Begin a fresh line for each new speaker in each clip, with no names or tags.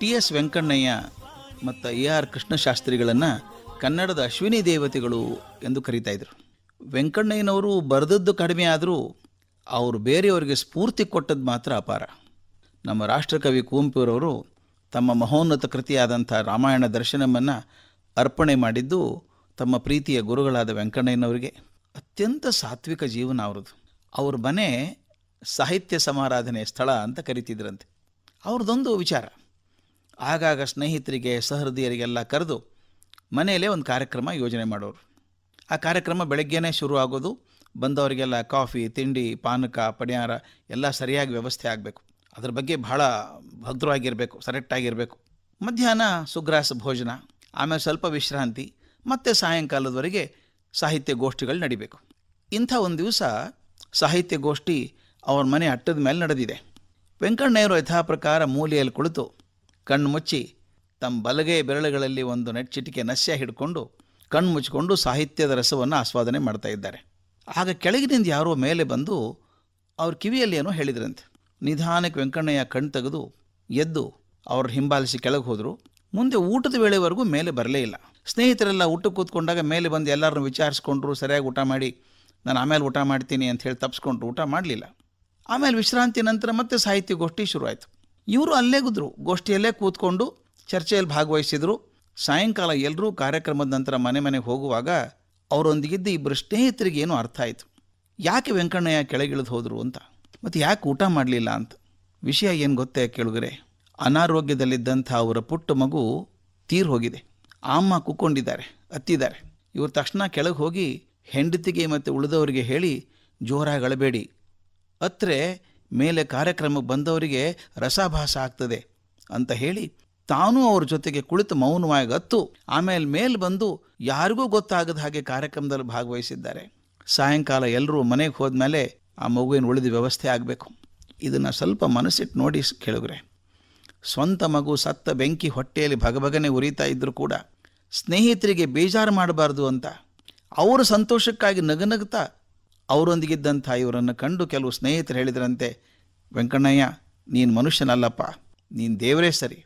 T S Venkannaiah ಮತ್ತು A R ಕೃಷ್ಣಶಾಸ್ತ್ರಿಗಳನ್ನು ಕನ್ನಡದ ಅಶ್ವಿನಿ ದೇವತೆಗಳು ಎಂದು ಕರೀತಾ ಇದ್ರು ವೆಂಕಣ್ಣಯ್ಯನವರು ಬರೆದದ್ದು ಕಡಿಮೆ ಆದರೂ ಅವರು ಬೇರೆಯವರಿಗೆ ಸ್ಫೂರ್ತಿ ಕೊಟ್ಟದ್ದು ಮಾತ್ರ ಅಪಾರ ನಮ್ಮ ರಾಷ್ಟ್ರಕವಿ ಕುವೆಂಪುರವರು ತಮ್ಮ ಮಹೋನ್ನತ ಕೃತಿಯಾದಂಥ ರಾಮಾಯಣ ದರ್ಶನವನ್ನು ಅರ್ಪಣೆ ಮಾಡಿದ್ದು ತಮ್ಮ ಪ್ರೀತಿಯ ಗುರುಗಳಾದ ವೆಂಕಣ್ಣಯ್ಯನವರಿಗೆ ಅತ್ಯಂತ ಸಾತ್ವಿಕ ಜೀವನ ಅವರದ್ದು ಅವ್ರ ಮನೆ ಸಾಹಿತ್ಯ ಸಮಾರಾಧನೆ ಸ್ಥಳ ಅಂತ ಕರಿತಿದ್ರಂತೆ ಅವ್ರದ್ದೊಂದು ವಿಚಾರ ಆಗಾಗ ಸ್ನೇಹಿತರಿಗೆ ಸಹೃದಯರಿಗೆಲ್ಲ ಕರೆದು ಮನೆಯಲ್ಲೇ ಒಂದು ಕಾರ್ಯಕ್ರಮ ಯೋಜನೆ ಮಾಡೋರು ಆ ಕಾರ್ಯಕ್ರಮ ಬೆಳಗ್ಗೆನೇ ಶುರು ಆಗೋದು ಬಂದವರಿಗೆಲ್ಲ ಕಾಫಿ ತಿಂಡಿ ಪಾನಕ ಪಡಿಯಾರ ಎಲ್ಲ ಸರಿಯಾಗಿ ವ್ಯವಸ್ಥೆ ಆಗಬೇಕು ಅದ್ರ ಬಗ್ಗೆ ಭಾಳ ಭದ್ರವಾಗಿರಬೇಕು ಸರೆಕ್ಟಾಗಿರಬೇಕು ಮಧ್ಯಾಹ್ನ ಸುಗ್ರಾಸ ಭೋಜನ ಆಮೇಲೆ ಸ್ವಲ್ಪ ವಿಶ್ರಾಂತಿ ಮತ್ತು ಸಾಯಂಕಾಲದವರೆಗೆ ಸಾಹಿತ್ಯ ಗೋಷ್ಠಿಗಳು ನಡಿಬೇಕು ಇಂಥ ಒಂದು ದಿವಸ ಸಾಹಿತ್ಯ ಗೋಷ್ಠಿ ಅವ್ರ ಮನೆ ಅಟ್ಟದ ಮೇಲೆ ನಡೆದಿದೆ ವೆಂಕಣ್ಣಯ್ಯರು ಯಥಾ ಪ್ರಕಾರ ಮೂಲೆಯಲ್ಲಿ ಕುಳಿತು ಕಣ್ಣು ಮುಚ್ಚಿ ತಮ್ಮ ಬಲಗೈ ಬೆರಳುಗಳಲ್ಲಿ ಒಂದು ಚಿಟಿಕೆ ನಶ್ಯ ಹಿಡ್ಕೊಂಡು ಕಣ್ಣು ಮುಚ್ಚಿಕೊಂಡು ಸಾಹಿತ್ಯದ ರಸವನ್ನು ಆಸ್ವಾದನೆ ಮಾಡ್ತಾ ಇದ್ದಾರೆ ಆಗ ಕೆಳಗಿನಿಂದ ಯಾರೋ ಮೇಲೆ ಬಂದು ಅವ್ರ ಕಿವಿಯಲ್ಲಿ ಏನೋ ಹೇಳಿದ್ರಂತೆ ನಿಧಾನಕ್ಕೆ ವೆಂಕಣ್ಣಯ್ಯ ಕಣ್ಣು ತೆಗೆದು ಎದ್ದು ಅವ್ರ ಹಿಂಬಾಲಿಸಿ ಕೆಳಗೆ ಹೋದರು ಮುಂದೆ ಊಟದ ವೇಳೆವರೆಗೂ ಮೇಲೆ ಬರಲೇ ಇಲ್ಲ ಸ್ನೇಹಿತರೆಲ್ಲ ಊಟಕ್ಕೆ ಕೂತ್ಕೊಂಡಾಗ ಮೇಲೆ ಬಂದು ಎಲ್ಲರನ್ನು ವಿಚಾರಿಸ್ಕೊಂಡ್ರು ಸರಿಯಾಗಿ ಊಟ ಮಾಡಿ ನಾನು ಆಮೇಲೆ ಊಟ ಮಾಡ್ತೀನಿ ಅಂತ ಹೇಳಿ ತಪ್ಪಿಸ್ಕೊಂಡ್ರು ಊಟ ಮಾಡಲಿಲ್ಲ ಆಮೇಲೆ ವಿಶ್ರಾಂತಿ ನಂತರ ಮತ್ತೆ ಸಾಹಿತ್ಯ ಸಾಹಿತ್ಯಗೋಷ್ಠಿ ಶುರುವಾಯಿತು ಇವರು ಅಲ್ಲೇ ಗುದ್ರು ಗೋಷ್ಠಿಯಲ್ಲೇ ಕೂತ್ಕೊಂಡು ಚರ್ಚೆಯಲ್ಲಿ ಭಾಗವಹಿಸಿದರು ಸಾಯಂಕಾಲ ಎಲ್ಲರೂ ಕಾರ್ಯಕ್ರಮದ ನಂತರ ಮನೆ ಮನೆಗೆ ಹೋಗುವಾಗ ಅವರೊಂದಿಗಿದ್ದ ಇಬ್ಬರು ಸ್ನೇಹಿತರಿಗೆ ಏನು ಅರ್ಥ ಆಯಿತು ಯಾಕೆ ವೆಂಕಣ್ಣಯ್ಯ ಕೆಳಗಿಳಿದು ಹೋದರು ಅಂತ ಮತ್ತು ಯಾಕೆ ಊಟ ಮಾಡಲಿಲ್ಲ ಅಂತ ವಿಷಯ ಏನು ಗೊತ್ತೇ ಕೇಳುಗರೆ ಅನಾರೋಗ್ಯದಲ್ಲಿದ್ದಂಥ ಅವರ ಪುಟ್ಟ ಮಗು ತೀರ್ ಹೋಗಿದೆ ಅಮ್ಮ ಕೂಕೊಂಡಿದ್ದಾರೆ ಅತ್ತಿದ್ದಾರೆ ಇವರು ತಕ್ಷಣ ಕೆಳಗೆ ಹೋಗಿ ಹೆಂಡತಿಗೆ ಮತ್ತು ಉಳಿದವರಿಗೆ ಹೇಳಿ ಜೋರಾಗಿ ಅಳಬೇಡಿ ಅತ್ರೆ ಮೇಲೆ ಕಾರ್ಯಕ್ರಮಕ್ಕೆ ಬಂದವರಿಗೆ ರಸಾಭಾಸ ಆಗ್ತದೆ ಅಂತ ಹೇಳಿ ತಾನೂ ಅವ್ರ ಜೊತೆಗೆ ಕುಳಿತು ಮೌನವಾಗಿ ಹತ್ತು ಆಮೇಲೆ ಮೇಲೆ ಬಂದು ಯಾರಿಗೂ ಗೊತ್ತಾಗದ ಹಾಗೆ ಕಾರ್ಯಕ್ರಮದಲ್ಲಿ ಭಾಗವಹಿಸಿದ್ದಾರೆ ಸಾಯಂಕಾಲ ಎಲ್ಲರೂ ಮನೆಗೆ ಹೋದ್ಮೇಲೆ ಆ ಮಗುವಿನ ಉಳಿದ ವ್ಯವಸ್ಥೆ ಆಗಬೇಕು ಇದನ್ನು ಸ್ವಲ್ಪ ಮನಸ್ಸಿಟ್ಟು ನೋಡಿ ಕೇಳಿದ್ರೆ ಸ್ವಂತ ಮಗು ಸತ್ತ ಬೆಂಕಿ ಹೊಟ್ಟೆಯಲ್ಲಿ ಭಗಭಗನೆ ಉರಿತಾ ಇದ್ದರೂ ಕೂಡ ಸ್ನೇಹಿತರಿಗೆ ಬೇಜಾರು ಮಾಡಬಾರ್ದು ಅಂತ ಅವರು ಸಂತೋಷಕ್ಕಾಗಿ ನಗನಗ್ತಾ ಅವರೊಂದಿಗಿದ್ದಂಥ ಇವರನ್ನು ಕಂಡು ಕೆಲವು ಸ್ನೇಹಿತರು ಹೇಳಿದ್ರಂತೆ ವೆಂಕಣ್ಣಯ್ಯ ನೀನು ಮನುಷ್ಯನಲ್ಲಪ್ಪ ನೀನು ದೇವರೇ ಸರಿ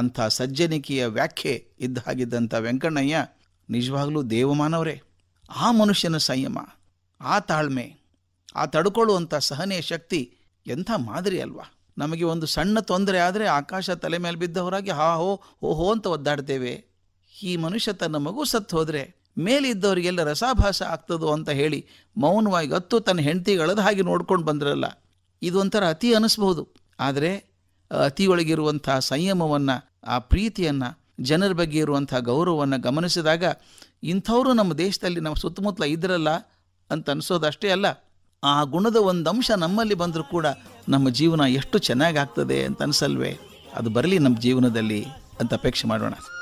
ಅಂಥ ಸಜ್ಜನಿಕೆಯ ವ್ಯಾಖ್ಯೆ ಇದ್ದ ಹಾಗಿದ್ದಂಥ ವೆಂಕಣ್ಣಯ್ಯ ನಿಜವಾಗಲೂ ದೇವಮಾನವರೇ ಆ ಮನುಷ್ಯನ ಸಂಯಮ ಆ ತಾಳ್ಮೆ ಆ ತಡ್ಕೊಳ್ಳುವಂಥ ಸಹನೆಯ ಶಕ್ತಿ ಎಂಥ ಮಾದರಿ ಅಲ್ವಾ ನಮಗೆ ಒಂದು ಸಣ್ಣ ತೊಂದರೆ ಆದರೆ ಆಕಾಶ ತಲೆ ಮೇಲೆ ಬಿದ್ದವರಾಗಿ ಹಾ ಹೋ ಹೋ ಅಂತ ಒದ್ದಾಡ್ತೇವೆ ಈ ಮನುಷ್ಯ ತನ್ನ ಮಗು ಸತ್ತು ಹೋದರೆ ಮೇಲಿದ್ದವರಿಗೆಲ್ಲ ರಸಾಭಾಸ ಆಗ್ತದೋ ಅಂತ ಹೇಳಿ ಮೌನವಾಗಿ ಅತ್ತು ತನ್ನ ಹೆಂಡತಿಗಳದ ಹಾಗೆ ನೋಡ್ಕೊಂಡು ಬಂದಿರಲ್ಲ ಇದೊಂಥರ ಅತಿ ಅನಿಸ್ಬೋದು ಆದರೆ ಅತಿಯೊಳಗಿರುವಂಥ ಸಂಯಮವನ್ನು ಆ ಪ್ರೀತಿಯನ್ನು ಜನರ ಬಗ್ಗೆ ಇರುವಂಥ ಗೌರವವನ್ನು ಗಮನಿಸಿದಾಗ ಇಂಥವರು ನಮ್ಮ ದೇಶದಲ್ಲಿ ನಮ್ಮ ಸುತ್ತಮುತ್ತಲ ಇದ್ರಲ್ಲ ಅಂತ ಅನಿಸೋದಷ್ಟೇ ಅಲ್ಲ ಆ ಗುಣದ ಒಂದು ಅಂಶ ನಮ್ಮಲ್ಲಿ ಬಂದರೂ ಕೂಡ ನಮ್ಮ ಜೀವನ ಎಷ್ಟು ಚೆನ್ನಾಗಾಗ್ತದೆ ಅಂತ ಅನಿಸಲ್ವೇ ಅದು ಬರಲಿ ನಮ್ಮ ಜೀವನದಲ್ಲಿ ಅಂತ ಅಪೇಕ್ಷೆ ಮಾಡೋಣ